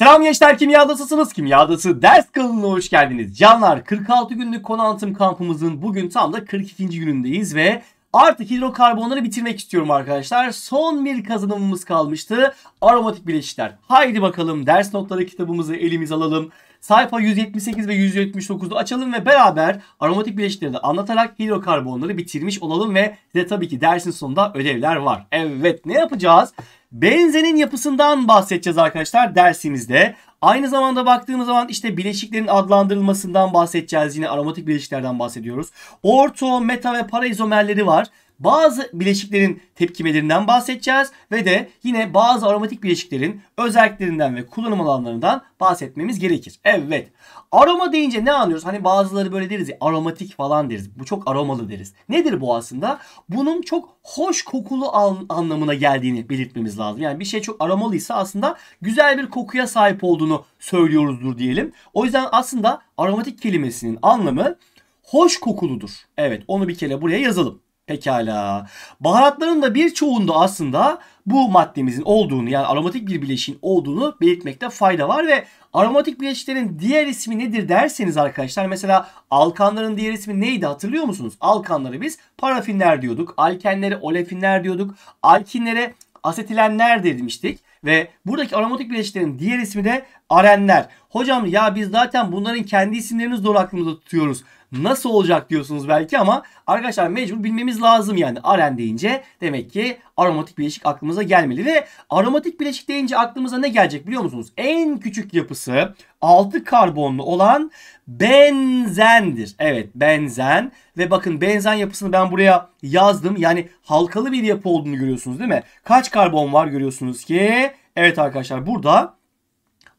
Selam gençler kimyadasısınız. Kimyadası ders kanalına hoş geldiniz. Canlar 46 günlük konu kampımızın bugün tam da 42. günündeyiz ve artık hidrokarbonları bitirmek istiyorum arkadaşlar. Son bir kazanımımız kalmıştı. Aromatik bileşikler. Haydi bakalım ders notları kitabımızı elimiz alalım. Sayfa 178 ve 179'u açalım ve beraber aromatik bileşikleri de anlatarak hidrokarbonları bitirmiş olalım ve size tabii ki dersin sonunda ödevler var. Evet ne yapacağız? Benzenin yapısından bahsedeceğiz arkadaşlar dersimizde. Aynı zamanda baktığımız zaman işte bileşiklerin adlandırılmasından bahsedeceğiz. Yine aromatik bileşiklerden bahsediyoruz. Orto, meta ve para izomerleri var. Bazı bileşiklerin tepkimelerinden bahsedeceğiz ve de yine bazı aromatik bileşiklerin özelliklerinden ve kullanım alanlarından bahsetmemiz gerekir. Evet. Aroma deyince ne anlıyoruz? Hani bazıları böyle deriz ya aromatik falan deriz. Bu çok aromalı deriz. Nedir bu aslında? Bunun çok hoş kokulu anlamına geldiğini belirtmemiz lazım. Yani bir şey çok aromalıysa aslında güzel bir kokuya sahip olduğunu söylüyoruzdur diyelim. O yüzden aslında aromatik kelimesinin anlamı hoş kokuludur. Evet onu bir kere buraya yazalım. Pekala. Baharatların da birçoğunda aslında bu maddemizin olduğunu yani aromatik bir bileşin olduğunu belirtmekte fayda var ve aromatik bileşiklerin diğer ismi nedir derseniz arkadaşlar mesela alkanların diğer ismi neydi hatırlıyor musunuz? Alkanları biz parafinler diyorduk. alkenleri olefinler diyorduk. Alkinlere asetilenler demiştik. Ve buradaki aromatik bileşiklerin diğer ismi de arenler. Hocam ya biz zaten bunların kendi isimlerini zor aklımızda tutuyoruz. Nasıl olacak diyorsunuz belki ama arkadaşlar mecbur bilmemiz lazım yani. Aren deyince demek ki aromatik bileşik aklımıza gelmeli ve aromatik bileşik deyince aklımıza ne gelecek biliyor musunuz? En küçük yapısı 6 karbonlu olan benzendir. Evet benzen ve bakın benzen yapısını ben buraya yazdım. Yani halkalı bir yapı olduğunu görüyorsunuz değil mi? Kaç karbon var görüyorsunuz ki? Evet arkadaşlar burada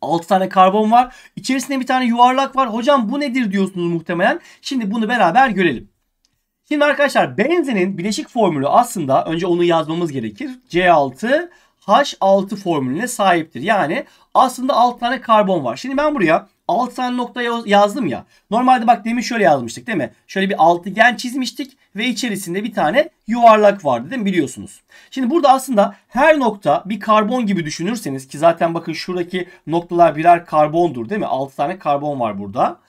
6 tane karbon var. İçerisinde bir tane yuvarlak var. Hocam bu nedir diyorsunuz muhtemelen. Şimdi bunu beraber görelim. Şimdi arkadaşlar benzenin bileşik formülü aslında önce onu yazmamız gerekir. C6H6 formülüne sahiptir. Yani aslında 6 tane karbon var. Şimdi ben buraya 6 tane nokta yazdım ya. Normalde bak demin şöyle yazmıştık değil mi? Şöyle bir altıgen çizmiştik ve içerisinde bir tane yuvarlak vardı değil mi biliyorsunuz. Şimdi burada aslında her nokta bir karbon gibi düşünürseniz ki zaten bakın şuradaki noktalar birer karbondur değil mi? 6 tane karbon var burada.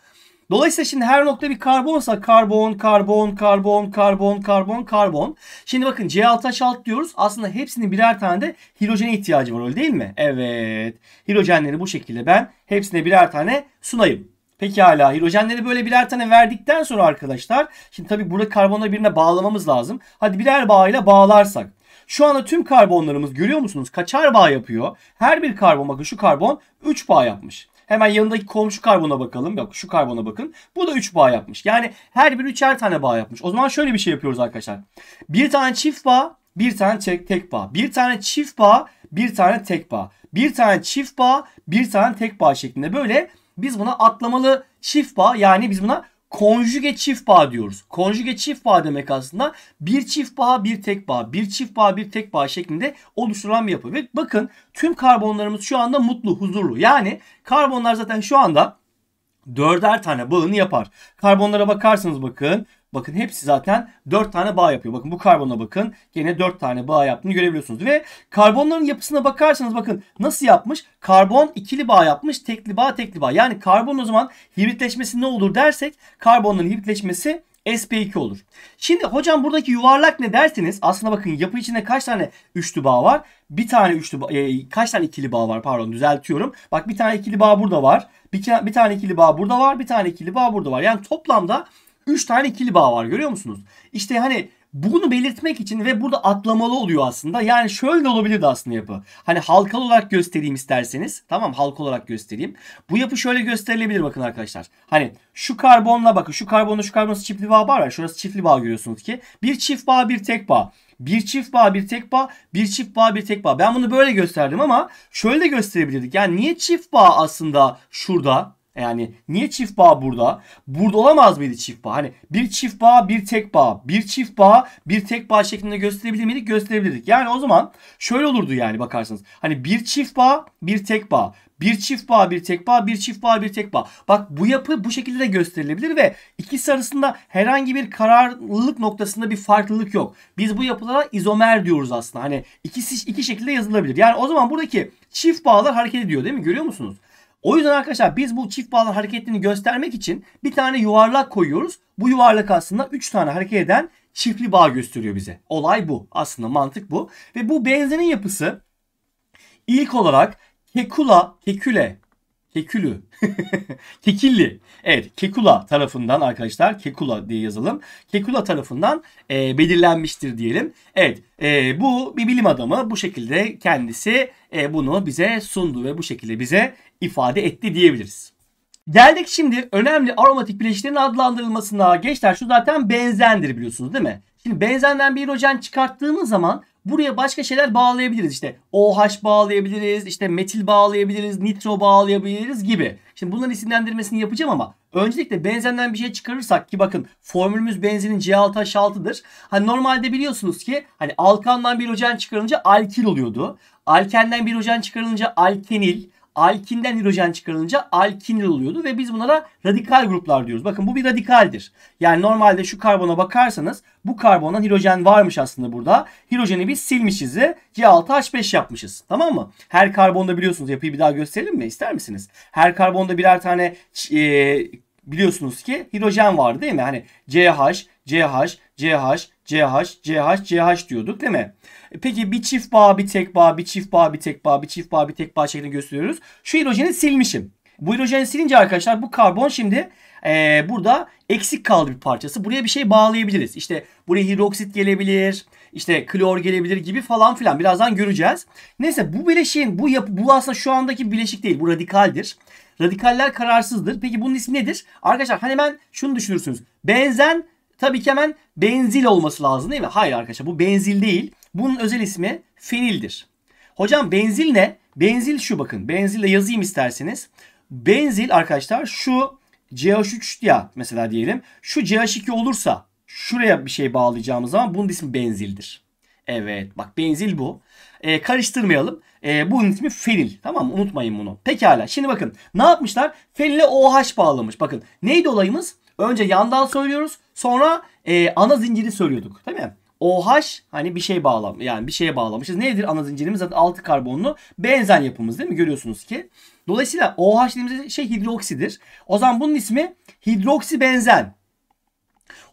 Dolayısıyla şimdi her nokta bir karbonsa karbon, karbon, karbon, karbon, karbon, karbon. Şimdi bakın C6H6 diyoruz. Aslında hepsinin birer tane de hidrojene ihtiyacı var öyle değil mi? Evet. Hidrojenleri bu şekilde ben hepsine birer tane sunayım. Peki hala hidrojenleri böyle birer tane verdikten sonra arkadaşlar. Şimdi tabii burada karbonları birine bağlamamız lazım. Hadi birer bağıyla bağlarsak. Şu anda tüm karbonlarımız görüyor musunuz? Kaçar bağ yapıyor. Her bir karbon bakın şu karbon 3 bağ yapmış. Hemen yanındaki komşu karbona bakalım. Yok şu karbona bakın. Bu da 3 bağ yapmış. Yani her bir üçer tane bağ yapmış. O zaman şöyle bir şey yapıyoruz arkadaşlar. Bir tane çift bağ, bir tane tek, tek bağ. Bir tane çift bağ, bir tane tek bağ. Bir tane çift bağ, bir tane tek bağ şeklinde böyle biz buna atlamalı çift bağ yani biz buna konjüge çift bağ diyoruz. Konjüge çift bağ demek aslında bir çift bağ bir tek bağ bir çift bağ bir tek bağ şeklinde oluşturulan bir yapı. Ve bakın tüm karbonlarımız şu anda mutlu huzurlu. Yani karbonlar zaten şu anda dörder tane bağını yapar. Karbonlara bakarsınız bakın Bakın hepsi zaten 4 tane bağ yapıyor. Bakın bu karbona bakın. Gene 4 tane bağ yaptığını görebiliyorsunuz. Ve karbonların yapısına bakarsanız bakın nasıl yapmış? Karbon ikili bağ yapmış. Tekli bağ tekli bağ. Yani karbon o zaman hibritleşmesi ne olur dersek karbonların hibritleşmesi SP2 olur. Şimdi hocam buradaki yuvarlak ne dersiniz? Aslında bakın yapı içinde kaç tane üçlü bağ var? Bir tane üçlü e, kaç tane ikili bağ var pardon düzeltiyorum. Bak bir tane ikili bağ burada var. Bir, bir tane ikili bağ burada var. Bir tane ikili bağ burada var. Yani toplamda 3 tane ikili bağ var görüyor musunuz? İşte hani bunu belirtmek için ve burada atlamalı oluyor aslında. Yani şöyle olabilirdi aslında yapı. Hani halkalı olarak göstereyim isterseniz. Tamam halk olarak göstereyim. Bu yapı şöyle gösterilebilir bakın arkadaşlar. Hani şu karbonla bakın şu karbonla şu karbonla çiftli bağ var ya. Şurası çiftli bağ görüyorsunuz ki. Bir çift bağ bir tek bağ. Bir çift bağ bir tek bağ. Bir çift bağ bir tek bağ. Ben bunu böyle gösterdim ama şöyle de gösterebilirdik. Yani niye çift bağ aslında şurada yani niye çift bağ burada? Burada olamaz mıydı çift bağ? Hani bir çift bağ, bir tek bağ, bir çift bağ, bir tek bağ şeklinde gösterebilir miydik? Gösterebilirdik. Yani o zaman şöyle olurdu yani bakarsanız. Hani bir çift bağ, bir tek bağ. Bir çift bağ, bir tek bağ, bir çift bağ, bir tek bağ. Bak bu yapı bu şekilde de gösterilebilir ve ikisi arasında herhangi bir kararlılık noktasında bir farklılık yok. Biz bu yapılara izomer diyoruz aslında. Hani ikisi iki şekilde yazılabilir. Yani o zaman buradaki çift bağlar hareket ediyor değil mi? Görüyor musunuz? O yüzden arkadaşlar biz bu çift bağlı hareketlerini göstermek için bir tane yuvarlak koyuyoruz. Bu yuvarlak aslında 3 tane hareket eden çiftli bağ gösteriyor bize. Olay bu. Aslında mantık bu. Ve bu benzerin yapısı ilk olarak kekula, keküle Kekülü. Kekilli. Evet Kekula tarafından arkadaşlar Kekula diye yazalım. Kekula tarafından e, belirlenmiştir diyelim. Evet e, bu bir bilim adamı bu şekilde kendisi e, bunu bize sundu ve bu şekilde bize ifade etti diyebiliriz. Geldik şimdi önemli aromatik bileşiklerin adlandırılmasına. Gençler şu zaten benzendir biliyorsunuz değil mi? Şimdi benzenden bir hidrojen çıkarttığımız zaman Buraya başka şeyler bağlayabiliriz. İşte OH bağlayabiliriz, işte metil bağlayabiliriz, nitro bağlayabiliriz gibi. Şimdi bunların isimlendirmesini yapacağım ama öncelikle benzenden bir şey çıkarırsak ki bakın formülümüz benzenin C6H6'dır. Hani normalde biliyorsunuz ki hani alkandan bir hocan çıkarılınca alkil oluyordu. Alkenden bir hocan çıkarılınca alkenil alkinden hidrojen çıkarılınca alkinil oluyordu ve biz bunlara radikal gruplar diyoruz. Bakın bu bir radikaldir. Yani normalde şu karbona bakarsanız bu karbondan hidrojen varmış aslında burada. Hidrojeni biz silmişiz. C6H5 yapmışız. Tamam mı? Her karbonda biliyorsunuz yapıyı bir daha gösterelim mi? İster misiniz? Her karbonda birer tane e, biliyorsunuz ki hidrojen vardı değil mi? Hani CH, CH, CH, CH, CH, CH diyorduk değil mi? Peki bir çift bağ, bir tek bağ, bir çift bağ, bir tek bağ, bir çift bağ, bir tek bağ şeklinde gösteriyoruz. Şu hidrojeni silmişim. Bu hidrojeni silince arkadaşlar bu karbon şimdi e, burada eksik kaldı bir parçası. Buraya bir şey bağlayabiliriz. İşte buraya hidroksit gelebilir, işte klor gelebilir gibi falan filan. Birazdan göreceğiz. Neyse bu bileşiğin, bu, yapı, bu aslında şu andaki bileşik değil. Bu radikaldir. Radikaller kararsızdır. Peki bunun ismi nedir? Arkadaşlar hani hemen şunu düşünürsünüz. Benzen tabii ki hemen benzil olması lazım değil mi? Hayır arkadaşlar bu benzil değil. Bunun özel ismi fenildir. Hocam benzil ne? Benzil şu bakın. Benzille yazayım isterseniz. Benzil arkadaşlar şu CH3 ya mesela diyelim. Şu CH2 olursa şuraya bir şey bağlayacağımız zaman bunun ismi benzildir. Evet bak benzil bu. E, karıştırmayalım. E, bunun ismi fenil. Tamam mı? Unutmayın bunu. Pekala. Şimdi bakın ne yapmışlar? Fenile OH bağlamış. Bakın neydi olayımız? Önce yandan söylüyoruz. Sonra e, ana zinciri söylüyorduk. Değil mi? OH hani bir şey bağlam yani bir şeye bağlamışız. Nedir ana zincirimiz? Zaten 6 karbonlu benzen yapımız değil mi? Görüyorsunuz ki. Dolayısıyla OH dediğimiz şey hidroksidir. O zaman bunun ismi hidroksi benzen.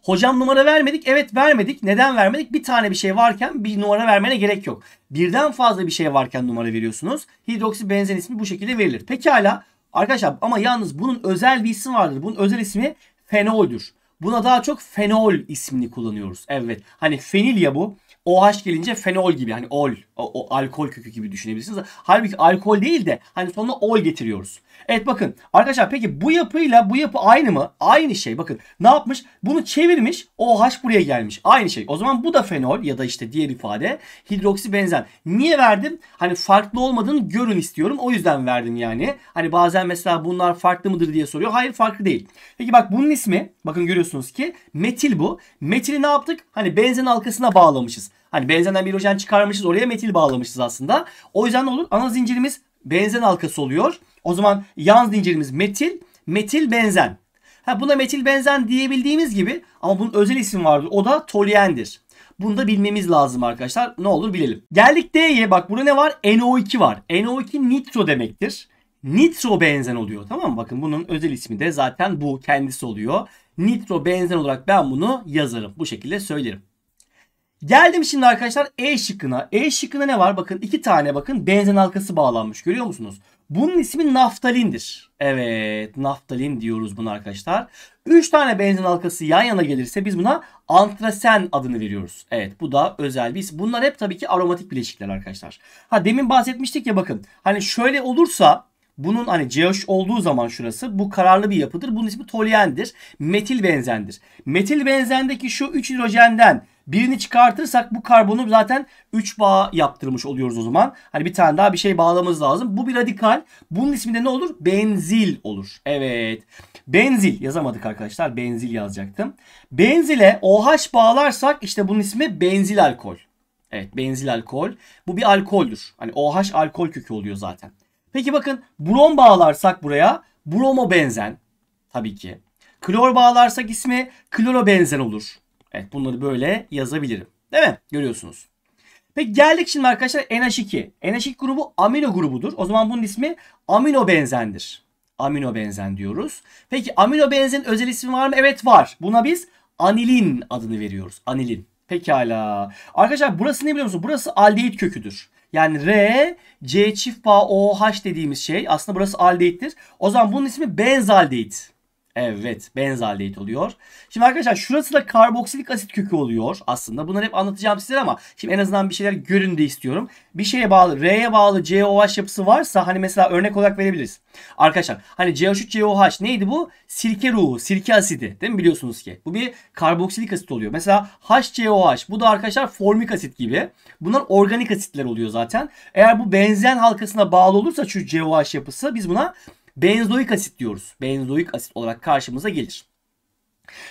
Hocam numara vermedik. Evet vermedik. Neden vermedik? Bir tane bir şey varken bir numara vermene gerek yok. Birden fazla bir şey varken numara veriyorsunuz. Hidroksi benzen ismi bu şekilde verilir. Pekala arkadaşlar ama yalnız bunun özel bir isim vardır. Bunun özel ismi fenoldür. Buna daha çok fenol ismini kullanıyoruz. Evet. Hani fenil ya bu. OH gelince fenol gibi hani ol, o, o alkol kökü gibi düşünebilirsiniz. Halbuki alkol değil de hani sonuna ol getiriyoruz. Evet bakın arkadaşlar peki bu yapıyla bu yapı aynı mı? Aynı şey bakın ne yapmış? Bunu çevirmiş OH buraya gelmiş. Aynı şey. O zaman bu da fenol ya da işte diğer ifade hidroksi benzen. Niye verdim? Hani farklı olmadığını görün istiyorum. O yüzden verdim yani. Hani bazen mesela bunlar farklı mıdır diye soruyor. Hayır farklı değil. Peki bak bunun ismi bakın görüyorsunuz ki metil bu. Metili ne yaptık? Hani benzen halkasına bağlamışız. Hani benzenden bir hidrojen çıkarmışız oraya metil bağlamışız aslında. O yüzden ne olur? Ana zincirimiz benzen halkası oluyor. O zaman yan zincirimiz metil, metil benzen. Ha buna metil benzen diyebildiğimiz gibi ama bunun özel isim vardır. O da toluendir. Bunu da bilmemiz lazım arkadaşlar. Ne olur bilelim. Geldik D'ye. Bak burada ne var? NO2 var. NO2 nitro demektir. Nitro benzen oluyor. Tamam mı? Bakın bunun özel ismi de zaten bu kendisi oluyor. Nitro benzen olarak ben bunu yazarım. Bu şekilde söylerim. Geldim şimdi arkadaşlar E şıkkına. E şıkkına ne var? Bakın iki tane bakın benzen halkası bağlanmış. Görüyor musunuz? Bunun ismi naftalindir. Evet naftalin diyoruz buna arkadaşlar. Üç tane benzin halkası yan yana gelirse biz buna antrasen adını veriyoruz. Evet bu da özel bir isim. Bunlar hep tabii ki aromatik bileşikler arkadaşlar. Ha demin bahsetmiştik ya bakın. Hani şöyle olursa bunun hani CH olduğu zaman şurası bu kararlı bir yapıdır. Bunun ismi tolyendir. Metil benzendir. Metil benzendeki şu 3 hidrojenden Birini çıkartırsak bu karbonu zaten 3 bağ yaptırmış oluyoruz o zaman. Hani bir tane daha bir şey bağlamamız lazım. Bu bir radikal. Bunun ismi de ne olur? Benzil olur. Evet. Benzil yazamadık arkadaşlar. Benzil yazacaktım. Benzile OH bağlarsak işte bunun ismi benzil alkol. Evet benzil alkol. Bu bir alkoldür. Hani OH alkol kökü oluyor zaten. Peki bakın brom bağlarsak buraya bromo benzen tabii ki. Klor bağlarsak ismi kloro benzen olur. Evet bunları böyle yazabilirim. Değil mi? Görüyorsunuz. Peki geldik şimdi arkadaşlar NH2. NH2 grubu amino grubudur. O zaman bunun ismi amino benzendir. Amino benzen diyoruz. Peki amino benzenin özel ismi var mı? Evet var. Buna biz anilin adını veriyoruz. Anilin. Pekala. Arkadaşlar burası ne biliyor musunuz? Burası aldehit köküdür. Yani R, C çift bağ OH dediğimiz şey aslında burası aldehittir. O zaman bunun ismi benzaldehit. Evet benzaldehit oluyor. Şimdi arkadaşlar şurası da karboksilik asit kökü oluyor aslında. Bunları hep anlatacağım size ama şimdi en azından bir şeyler görün de istiyorum. Bir şeye bağlı R'ye bağlı COH yapısı varsa hani mesela örnek olarak verebiliriz. Arkadaşlar hani ch COH neydi bu? Sirke ruhu, sirke asidi değil mi biliyorsunuz ki? Bu bir karboksilik asit oluyor. Mesela HCOH bu da arkadaşlar formik asit gibi. Bunlar organik asitler oluyor zaten. Eğer bu benzen halkasına bağlı olursa şu COH yapısı biz buna benzoik asit diyoruz. Benzoik asit olarak karşımıza gelir.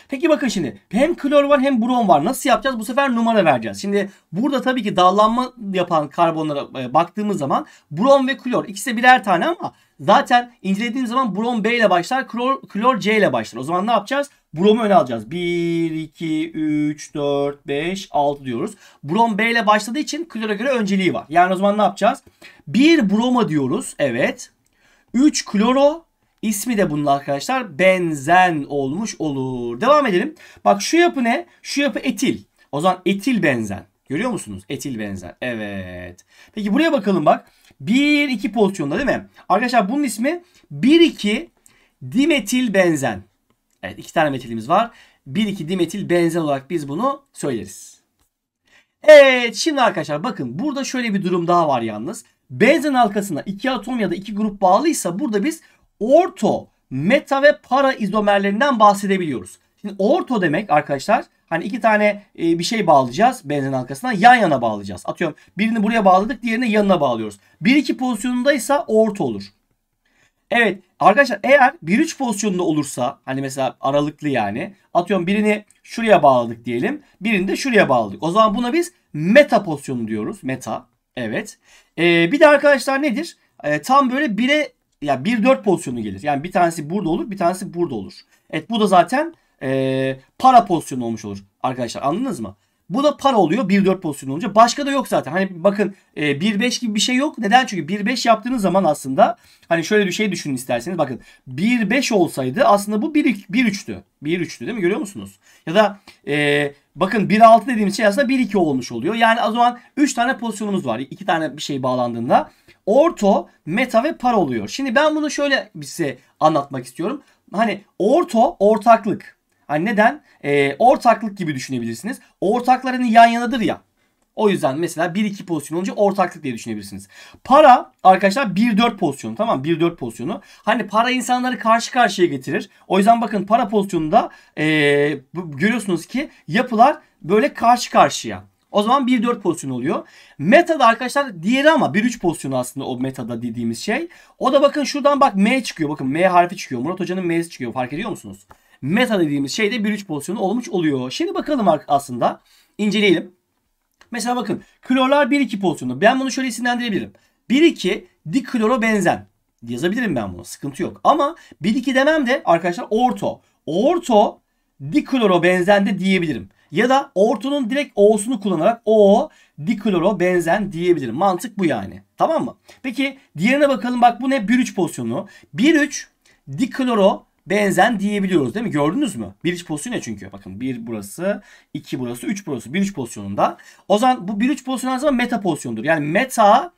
Peki bakın şimdi hem klor var hem brom var. Nasıl yapacağız? Bu sefer numara vereceğiz. Şimdi burada tabii ki dallanma yapan karbonlara e, baktığımız zaman brom ve klor ikisi de birer tane ama zaten incelediğim zaman brom B ile başlar, klor, klor C ile başlar. O zaman ne yapacağız? Bromu öne alacağız. 1, 2, 3, 4, 5, 6 diyoruz. Brom B ile başladığı için klora göre önceliği var. Yani o zaman ne yapacağız? 1 broma diyoruz. Evet. 3 kloro ismi de bunun arkadaşlar benzen olmuş olur. Devam edelim. Bak şu yapı ne? Şu yapı etil. O zaman etil benzen. Görüyor musunuz? Etil benzen. Evet. Peki buraya bakalım bak. 1-2 pozisyonda değil mi? Arkadaşlar bunun ismi 1-2 dimetil benzen. Evet iki tane metilimiz var. 1-2 dimetil benzen olarak biz bunu söyleriz. Evet şimdi arkadaşlar bakın burada şöyle bir durum daha var yalnız benzen halkasına iki atom ya da iki grup bağlıysa burada biz orto, meta ve para izomerlerinden bahsedebiliyoruz. Şimdi orto demek arkadaşlar hani iki tane e, bir şey bağlayacağız benzen halkasına yan yana bağlayacağız. Atıyorum birini buraya bağladık diğerini yanına bağlıyoruz. 1-2 pozisyonundaysa orto olur. Evet arkadaşlar eğer 1-3 pozisyonunda olursa hani mesela aralıklı yani atıyorum birini şuraya bağladık diyelim birini de şuraya bağladık. O zaman buna biz meta pozisyonu diyoruz meta evet. E, bir de arkadaşlar nedir? E, tam böyle 1'e ya 1-4 pozisyonu gelir. Yani bir tanesi burada olur bir tanesi burada olur. Evet bu da zaten e, para pozisyonu olmuş olur arkadaşlar anladınız mı? Bu da par oluyor 1-4 pozisyon olunca. Başka da yok zaten. Hani bakın e, 1-5 gibi bir şey yok. Neden? Çünkü 1-5 yaptığınız zaman aslında hani şöyle bir şey düşünün isterseniz. Bakın 1-5 olsaydı aslında bu 1-3'tü. 1-3'tü değil mi? Görüyor musunuz? Ya da e, bakın 1-6 dediğimiz şey aslında 1-2 olmuş oluyor. Yani o zaman 3 tane pozisyonumuz var. 2 tane bir şey bağlandığında. Orto, meta ve par oluyor. Şimdi ben bunu şöyle size anlatmak istiyorum. Hani orto ortaklık. Hani neden? E, ortaklık gibi düşünebilirsiniz. Ortaklarının yan yanadır ya. O yüzden mesela 1-2 pozisyon olunca ortaklık diye düşünebilirsiniz. Para arkadaşlar 1-4 pozisyonu tamam 1-4 pozisyonu. Hani para insanları karşı karşıya getirir. O yüzden bakın para pozisyonunda e, görüyorsunuz ki yapılar böyle karşı karşıya. O zaman 1-4 pozisyon oluyor. Meta'da arkadaşlar diğeri ama 1-3 pozisyonu aslında o metada dediğimiz şey. O da bakın şuradan bak M çıkıyor. Bakın M harfi çıkıyor. Murat Hoca'nın M'si çıkıyor. Fark ediyor musunuz? meta dediğimiz şeyde bir üç pozisyonu olmuş oluyor. Şimdi bakalım aslında inceleyelim. Mesela bakın klorlar 1-2 pozisyonu. Ben bunu şöyle isimlendirebilirim. 1-2 dikloro benzen. Yazabilirim ben bunu. Sıkıntı yok. Ama 1-2 demem de arkadaşlar orto. Orto dikloro benzen de diyebilirim. Ya da ortonun direkt O'sunu kullanarak O dikloro benzen diyebilirim. Mantık bu yani. Tamam mı? Peki diğerine bakalım. Bak bu ne? 1-3 pozisyonu. 1-3 dikloro benzen diyebiliyoruz değil mi? Gördünüz mü? Bir üç pozisyonu ne çünkü. Bakın bir burası, iki burası, üç burası. Bir üç pozisyonunda. O zaman bu bir üç pozisyonu her meta pozisyondur. Yani meta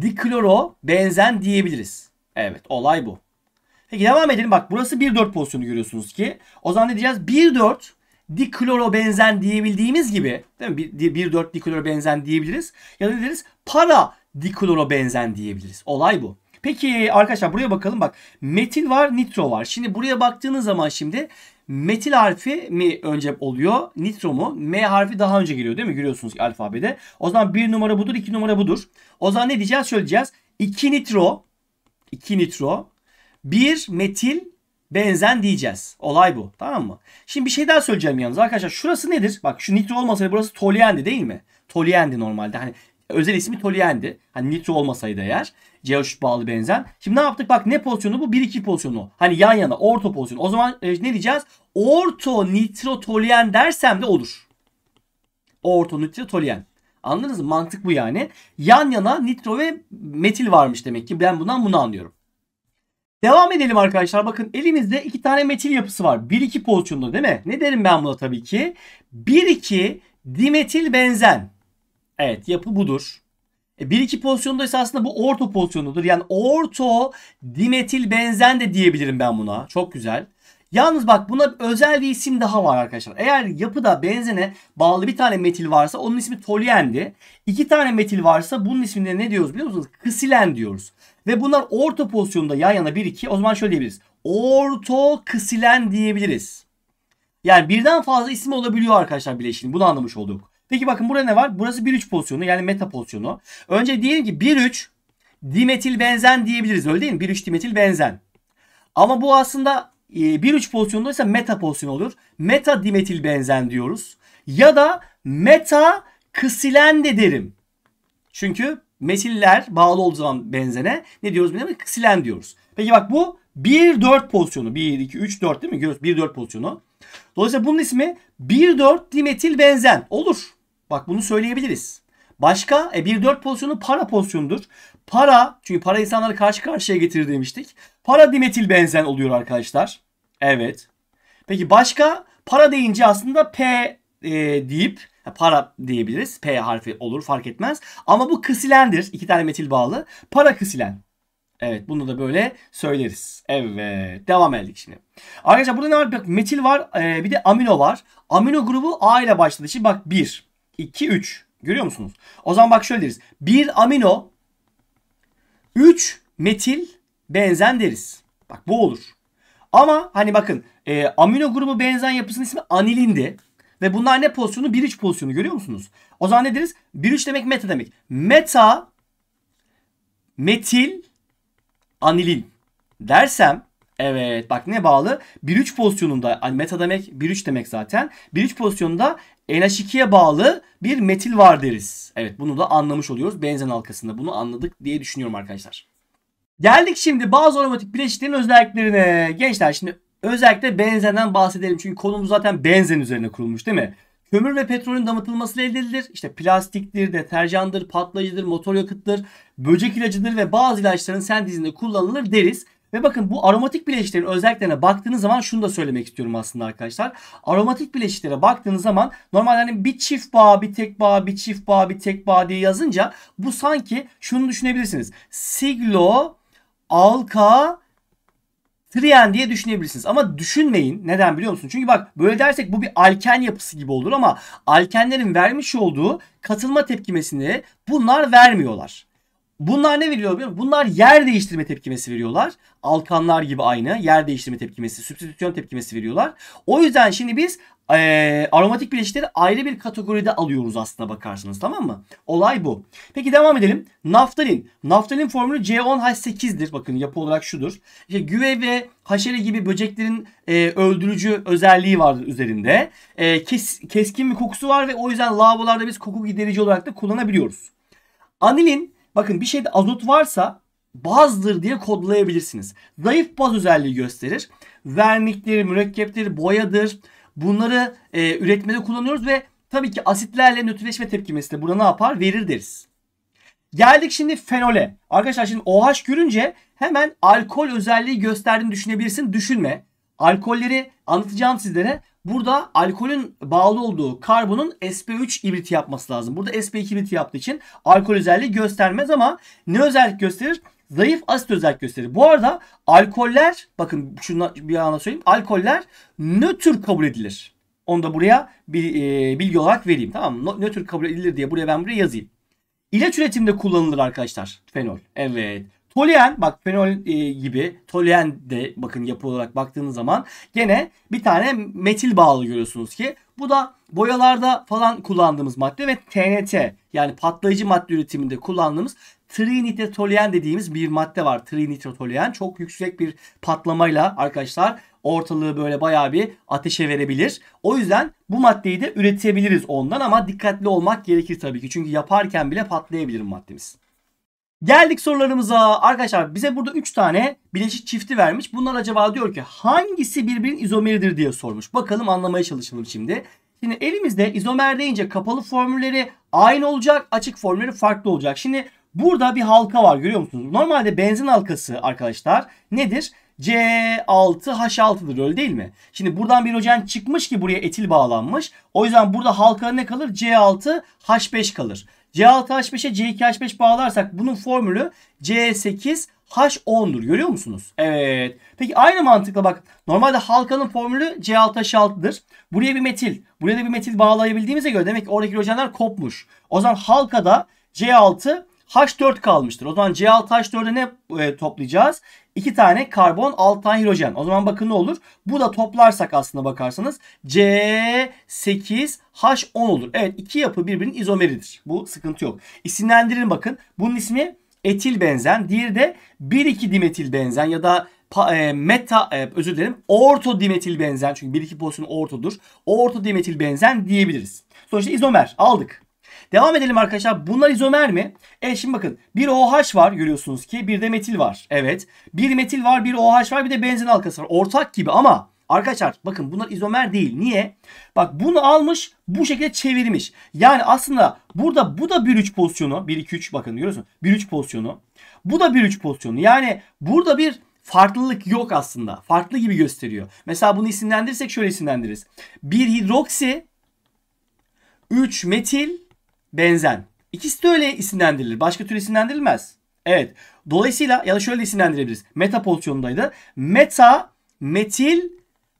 dikloro benzen diyebiliriz. Evet olay bu. Peki devam edelim. Bak burası 1-4 pozisyonu görüyorsunuz ki. O zaman ne diyeceğiz? 1-4 benzen diyebildiğimiz gibi değil mi? 1-4 benzen diyebiliriz. Ya da ne deriz? Para benzen diyebiliriz. Olay bu. Peki arkadaşlar buraya bakalım bak. Metil var, nitro var. Şimdi buraya baktığınız zaman şimdi metil harfi mi önce oluyor? Nitro mu? M harfi daha önce geliyor değil mi? Görüyorsunuz alfabede. O zaman bir numara budur, iki numara budur. O zaman ne diyeceğiz? Söyleyeceğiz. 2 nitro, 2 nitro, 1 metil, benzen diyeceğiz. Olay bu. Tamam mı? Şimdi bir şey daha söyleyeceğim yalnız arkadaşlar. Şurası nedir? Bak şu nitro olmasaydı burası tolyendi değil mi? Tolyendi normalde. Hani Özel ismi toluen'di. Hani nitro olmasaydı eğer. ch bağlı benzen. Şimdi ne yaptık? Bak ne pozisyonu bu? 1-2 pozisyonu. Hani yan yana orto pozisyonu. O zaman e, ne diyeceğiz? Orto nitro toluen dersem de olur. Orto nitro toluen. Anladınız mı? Mantık bu yani. Yan yana nitro ve metil varmış demek ki. Ben bundan bunu anlıyorum. Devam edelim arkadaşlar. Bakın elimizde iki tane metil yapısı var. 1-2 pozisyonda değil mi? Ne derim ben buna tabii ki? 1-2 dimetil benzen. Evet yapı budur. E, 1-2 pozisyonunda ise aslında bu orto pozisyonudur. Yani orto dimetil benzen de diyebilirim ben buna. Çok güzel. Yalnız bak buna özel bir isim daha var arkadaşlar. Eğer yapıda benzene bağlı bir tane metil varsa onun ismi toliendi. İki tane metil varsa bunun isminde ne diyoruz biliyor musunuz? Kısilen diyoruz. Ve bunlar orto pozisyonda yan yana 1-2 o zaman şöyle diyebiliriz. Orto kısilen diyebiliriz. Yani birden fazla isim olabiliyor arkadaşlar bileşin. Bunu anlamış olduk. Peki bakın burada ne var? Burası 1-3 pozisyonu yani meta pozisyonu. Önce diyelim ki 1-3 dimetil benzen diyebiliriz öyle değil mi? 1-3 dimetil benzen. Ama bu aslında 1-3 e, pozisyonunda ise meta pozisyonu olur. Meta dimetil benzen diyoruz. Ya da meta kısilen de derim. Çünkü metiller bağlı olduğu zaman benzene ne diyoruz bilmiyorum kısilen diyoruz. Peki bak bu 1-4 pozisyonu. 1, 2, 3, 4 değil mi? Görüyoruz 1-4 pozisyonu. Dolayısıyla bunun ismi 1,4 dimetil benzen olur. Bak bunu söyleyebiliriz. Başka e, 1 pozisyonu para pozisyonudur. Para çünkü para insanları karşı karşıya getirir demiştik. Para dimetil benzen oluyor arkadaşlar. Evet. Peki başka para deyince aslında P e, deyip para diyebiliriz. P harfi olur fark etmez. Ama bu kısilendir. İki tane metil bağlı. Para kısilen. Evet bunu da böyle söyleriz. Evet devam edelim şimdi. Arkadaşlar burada ne var? Bak metil var e, bir de amino var. Amino grubu A ile başladı. Şimdi bak 1, 2, 3. Görüyor musunuz? O zaman bak şöyle deriz. 1 amino 3 metil benzen deriz. Bak bu olur. Ama hani bakın e, amino grubu benzen yapısının ismi anilindi. Ve bunlar ne pozisyonu? 1-3 pozisyonu görüyor musunuz? O zaman ne deriz? 1-3 demek meta demek. Meta metil anilin dersem Evet bak ne bağlı? 1-3 pozisyonunda hani meta demek 1-3 demek zaten. 1-3 pozisyonunda NH2'ye bağlı bir metil var deriz. Evet bunu da anlamış oluyoruz. Benzen halkasında bunu anladık diye düşünüyorum arkadaşlar. Geldik şimdi bazı aromatik bileşiklerin özelliklerine. Gençler şimdi özellikle benzenden bahsedelim. Çünkü konumuz zaten benzen üzerine kurulmuş değil mi? Kömür ve petrolün damıtılmasıyla elde edilir. İşte plastiktir, deterjandır, patlayıcıdır, motor yakıttır, böcek ilacıdır ve bazı ilaçların sentezinde kullanılır deriz. Ve bakın bu aromatik bileşiklerin özelliklerine baktığınız zaman şunu da söylemek istiyorum aslında arkadaşlar. Aromatik bileşiklere baktığınız zaman normalde hani bir çift bağ, bir tek bağ, bir çift bağ, bir tek bağ diye yazınca bu sanki şunu düşünebilirsiniz. Siglo, alka, triyen diye düşünebilirsiniz. Ama düşünmeyin. Neden biliyor musun? Çünkü bak böyle dersek bu bir alken yapısı gibi olur ama alkenlerin vermiş olduğu katılma tepkimesini bunlar vermiyorlar. Bunlar ne veriyor biliyor musun? Bunlar yer değiştirme tepkimesi veriyorlar. Alkanlar gibi aynı yer değiştirme tepkimesi, substitüsyon tepkimesi veriyorlar. O yüzden şimdi biz e, aromatik bileşikleri ayrı bir kategoride alıyoruz aslında bakarsınız tamam mı? Olay bu. Peki devam edelim. Naftalin. Naftalin formülü C10H8'dir. Bakın yapı olarak şudur. İşte güve ve haşere gibi böceklerin e, öldürücü özelliği vardır üzerinde. E, kes, keskin bir kokusu var ve o yüzden lavabolarda biz koku giderici olarak da kullanabiliyoruz. Anilin Bakın bir şeyde azot varsa bazdır diye kodlayabilirsiniz. Zayıf baz özelliği gösterir. Vernikleri, mürekkepleri, boyadır. Bunları e, üretmede kullanıyoruz ve tabii ki asitlerle nötrleşme tepkimesi de burada ne yapar? Verir deriz. Geldik şimdi fenole. Arkadaşlar şimdi OH görünce hemen alkol özelliği gösterdiğini düşünebilirsin. Düşünme. Alkolleri anlatacağım sizlere. Burada alkolün bağlı olduğu karbonun sp3 ibriti yapması lazım. Burada sp2 ibriti yaptığı için alkol özelliği göstermez ama ne özellik gösterir? Zayıf asit özellik gösterir. Bu arada alkoller bakın şunu bir ana söyleyeyim. Alkoller nötr kabul edilir. Onu da buraya bir e, bilgi olarak vereyim. Tamam mı? Nötr kabul edilir diye buraya ben buraya yazayım. İlaç üretiminde kullanılır arkadaşlar fenol. Evet. Toluen bak fenol e, gibi toluen de bakın yapı olarak baktığınız zaman gene bir tane metil bağlı görüyorsunuz ki bu da boyalarda falan kullandığımız madde ve TNT yani patlayıcı madde üretiminde kullandığımız trinitrotoluen dediğimiz bir madde var. Trinitrotoluen çok yüksek bir patlamayla arkadaşlar ortalığı böyle bayağı bir ateşe verebilir. O yüzden bu maddeyi de üretebiliriz ondan ama dikkatli olmak gerekir tabii ki. Çünkü yaparken bile patlayabilir maddemiz. Geldik sorularımıza. Arkadaşlar bize burada 3 tane bileşik çifti vermiş. Bunlar acaba diyor ki hangisi birbirinin izomeridir diye sormuş. Bakalım anlamaya çalışalım şimdi. Şimdi elimizde izomer deyince kapalı formülleri aynı olacak, açık formülleri farklı olacak. Şimdi burada bir halka var görüyor musunuz? Normalde benzin halkası arkadaşlar nedir? C6H6'dır öyle değil mi? Şimdi buradan bir hidrojen çıkmış ki buraya etil bağlanmış. O yüzden burada halka ne kalır? C6H5 kalır. C6H5'e C2H5 bağlarsak bunun formülü C8 H10'dur. Görüyor musunuz? Evet. Peki aynı mantıkla bak. Normalde halkanın formülü C6H6'dır. Buraya bir metil. Buraya da bir metil bağlayabildiğimize göre demek ki oradaki hidrojenler kopmuş. O zaman halkada C6 H4 kalmıştır. O zaman C6 H4'e ne e, toplayacağız? 2 tane karbon 6 tane hidrojen. O zaman bakın ne olur? Bu da toplarsak aslında bakarsanız C8 H10 olur. Evet iki yapı birbirinin izomeridir. Bu sıkıntı yok. İsimlendirin bakın. Bunun ismi etil benzen. Diğeri de 1,2 dimetil benzen ya da e, meta e, özür dilerim orto dimetil benzen. Çünkü 1,2 pozisyonu ortodur. Orto dimetil benzen diyebiliriz. Sonuçta izomer aldık. Devam edelim arkadaşlar. Bunlar izomer mi? E şimdi bakın. Bir OH var görüyorsunuz ki. Bir de metil var. Evet. Bir metil var. Bir OH var. Bir de benzin halkası var. Ortak gibi ama Arkadaşlar bakın bunlar izomer değil. Niye? Bak bunu almış bu şekilde çevirmiş. Yani aslında burada bu da 1-3 pozisyonu. 1-2-3 bakın görüyorsun. 1-3 pozisyonu. Bu da 1-3 pozisyonu. Yani burada bir farklılık yok aslında. Farklı gibi gösteriyor. Mesela bunu isimlendirirsek şöyle isimlendiririz. 1 hidroksi 3 metil benzen. İkisi de öyle isimlendirilir. Başka türlü isimlendirilmez. Evet. Dolayısıyla ya da şöyle de isimlendirebiliriz. Meta pozisyonundaydı. Meta metil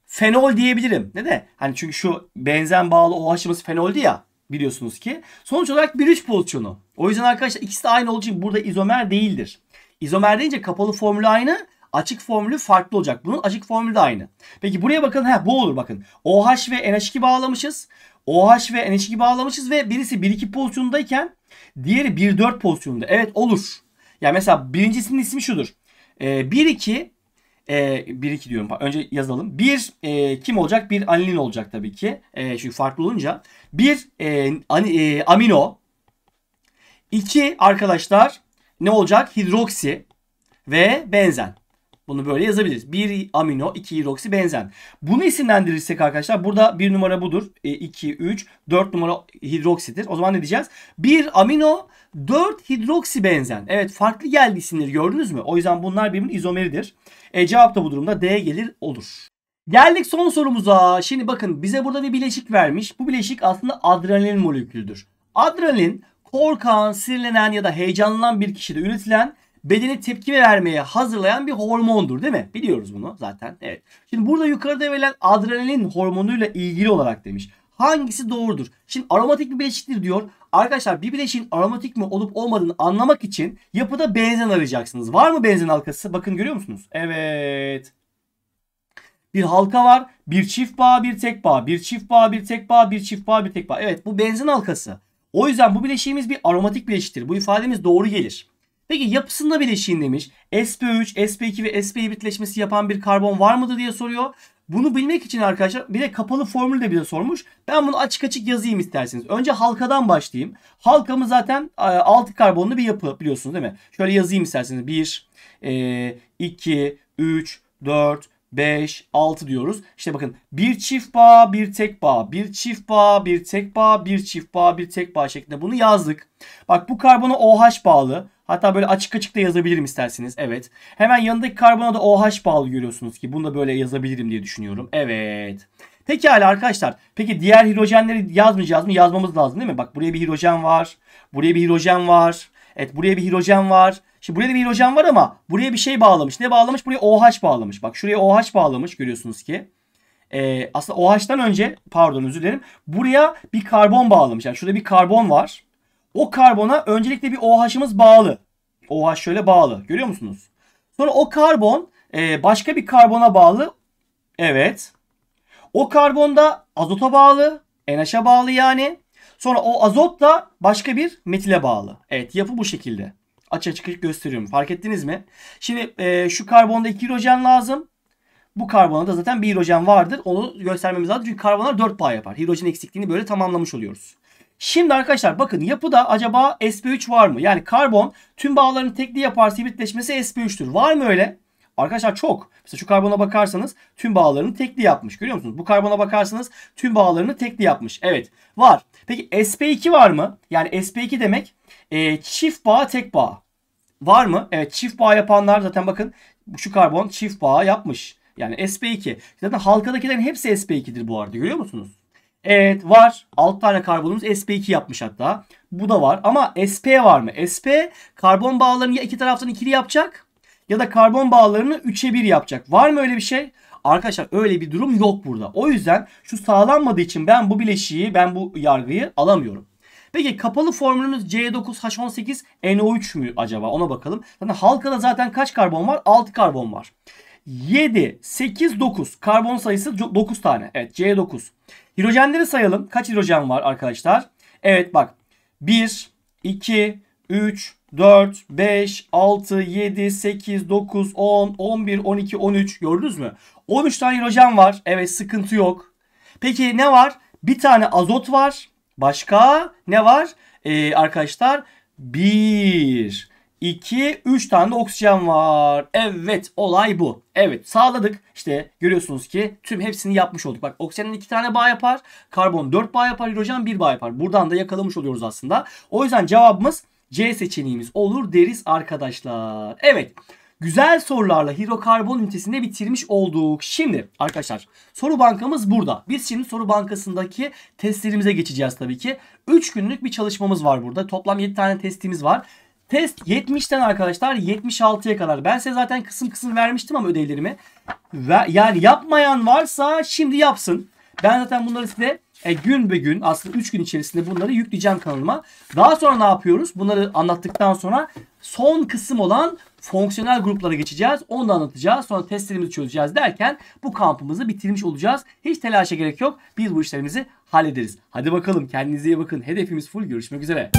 fenol diyebilirim. Ne de? Hani çünkü şu benzen bağlı OH'ımız fenoldu ya biliyorsunuz ki. Sonuç olarak bir üç pozisyonu. O yüzden arkadaşlar ikisi de aynı olduğu için burada izomer değildir. İzomer deyince kapalı formülü aynı, açık formülü farklı olacak. Bunun açık formülü de aynı. Peki buraya bakın. Ha bu olur bakın. OH ve NH2 bağlamışız. OH ve nh gibi bağlamışız ve birisi 1-2 pozisyondayken diğeri 1-4 pozisyonda. Evet olur. Yani mesela birincisinin ismi şudur. Ee, e, 1-2 e, 1-2 diyorum. Önce yazalım. 1 e, kim olacak? 1 anilin olacak tabii ki. E, çünkü farklı olunca. 1 e, an, e, amino. 2 arkadaşlar ne olacak? Hidroksi ve benzen. Bunu böyle yazabiliriz. 1 amino 2 hidroksi benzen. Bunu isimlendirirsek arkadaşlar burada 1 numara budur. 2, 3, 4 numara hidroksidir. O zaman ne diyeceğiz? 1 amino 4 hidroksi benzen. Evet farklı geldi isimleri gördünüz mü? O yüzden bunlar birbirinin izomeridir. E, cevap da bu durumda D gelir olur. Geldik son sorumuza. Şimdi bakın bize burada bir bileşik vermiş. Bu bileşik aslında adrenalin molekülüdür. Adrenalin korkan, sinirlenen ya da heyecanlanan bir kişide üretilen bedene tepki vermeye hazırlayan bir hormondur değil mi? Biliyoruz bunu zaten. Evet. Şimdi burada yukarıda verilen adrenalin hormonuyla ilgili olarak demiş. Hangisi doğrudur? Şimdi aromatik bir bileşiktir diyor. Arkadaşlar bir bileşiğin aromatik mi olup olmadığını anlamak için yapıda benzen arayacaksınız. Var mı benzen halkası? Bakın görüyor musunuz? Evet. Bir halka var. Bir çift bağ, bir tek bağ. Bir çift bağ, bir tek bağ, bir çift bağ, bir tek bağ. Evet bu benzen halkası. O yüzden bu bileşiğimiz bir aromatik bileşiktir. Bu ifademiz doğru gelir. Peki yapısında bileşiğin demiş. SP3, SP2 ve SPI bitleşmesi yapan bir karbon var mıdır diye soruyor. Bunu bilmek için arkadaşlar bir de kapalı formül de bize sormuş. Ben bunu açık açık yazayım isterseniz. Önce halkadan başlayayım. Halkamız zaten 6 e, karbonlu bir yapı biliyorsunuz değil mi? Şöyle yazayım isterseniz. 1, 2, 3, 4, 5, 6 diyoruz. İşte bakın bir çift bağ, bir tek bağ, bir çift bağ, bir tek bağ, bir çift bağ, bir tek bağ şeklinde bunu yazdık. Bak bu karbona OH bağlı. Hatta böyle açık açık da yazabilirim isterseniz. Evet. Hemen yanındaki karbona da OH bağlı görüyorsunuz ki. Bunu da böyle yazabilirim diye düşünüyorum. Evet. Pekala arkadaşlar. Peki diğer hidrojenleri yazmayacağız mı? Yazmamız lazım değil mi? Bak buraya bir hidrojen var. Buraya bir hidrojen var. Evet buraya bir hidrojen var. Şimdi buraya da bir hidrojen var ama buraya bir şey bağlamış. Ne bağlamış? Buraya OH bağlamış. Bak şuraya OH bağlamış görüyorsunuz ki. Ee, aslında OH'dan önce pardon özür dilerim. Buraya bir karbon bağlamış. Yani şurada bir karbon var. O karbona öncelikle bir OH'ımız bağlı. OH şöyle bağlı. Görüyor musunuz? Sonra o karbon e, başka bir karbona bağlı. Evet. O karbon da azota bağlı. NH'a bağlı yani. Sonra o azot da başka bir metile bağlı. Evet yapı bu şekilde. Açık açık gösteriyorum. Fark ettiniz mi? Şimdi e, şu karbonda 2 hidrojen lazım. Bu karbonda zaten bir hidrojen vardır. Onu göstermemiz lazım. Çünkü karbonlar 4 pay yapar. Hidrojen eksikliğini böyle tamamlamış oluyoruz. Şimdi arkadaşlar bakın yapıda acaba sp3 var mı? Yani karbon tüm bağların tekli yaparsa sibitleşmesi sp3'tür. Var mı öyle? Arkadaşlar çok. Mesela şu karbona bakarsanız tüm bağlarını tekli yapmış. Görüyor musunuz? Bu karbona bakarsanız tüm bağlarını tekli yapmış. Evet var. Peki sp2 var mı? Yani sp2 demek e, çift bağ tek bağ. Var mı? Evet çift bağ yapanlar zaten bakın şu karbon çift bağ yapmış. Yani sp2. Zaten halkadakilerin hepsi sp2'dir bu arada görüyor musunuz? Evet var. 6 tane karbonumuz sp2 yapmış hatta. Bu da var ama sp var mı? sp karbon bağlarını ya iki taraftan ikili yapacak ya da karbon bağlarını 3'e 1 yapacak. Var mı öyle bir şey? Arkadaşlar öyle bir durum yok burada. O yüzden şu sağlanmadığı için ben bu bileşiği, ben bu yargıyı alamıyorum. Peki kapalı formülümüz C9H18NO3 mü acaba? Ona bakalım. Zaten halkada zaten kaç karbon var? 6 karbon var. 7, 8, 9. Karbon sayısı 9 tane. Evet C9. Hidrojenleri sayalım. Kaç hidrojen var arkadaşlar? Evet bak 1, 2, 3, 4, 5, 6, 7, 8, 9, 10, 11, 12, 13 gördünüz mü? 13 tane hidrojen var. Evet sıkıntı yok. Peki ne var? Bir tane azot var. Başka ne var? Ee, arkadaşlar 1. 2, 3 tane de oksijen var. Evet olay bu. Evet sağladık. İşte görüyorsunuz ki tüm hepsini yapmış olduk. Bak oksijenin 2 tane bağ yapar. Karbon 4 bağ yapar. Hidrojen 1 bağ yapar. Buradan da yakalamış oluyoruz aslında. O yüzden cevabımız C seçeneğimiz olur deriz arkadaşlar. Evet. Güzel sorularla hidrokarbon ünitesinde bitirmiş olduk. Şimdi arkadaşlar soru bankamız burada. Biz şimdi soru bankasındaki testlerimize geçeceğiz tabii ki. 3 günlük bir çalışmamız var burada. Toplam 7 tane testimiz var. Test 70'ten arkadaşlar 76'ya kadar. Ben size zaten kısım kısım vermiştim ama ödevlerimi. Ve, yani yapmayan varsa şimdi yapsın. Ben zaten bunları size e, gün be gün aslında 3 gün içerisinde bunları yükleyeceğim kanalıma. Daha sonra ne yapıyoruz? Bunları anlattıktan sonra son kısım olan fonksiyonel gruplara geçeceğiz. Onu da anlatacağız. Sonra testlerimizi çözeceğiz derken bu kampımızı bitirmiş olacağız. Hiç telaşa gerek yok. Biz bu işlerimizi hallederiz. Hadi bakalım kendinize iyi bakın. Hedefimiz full. Görüşmek üzere.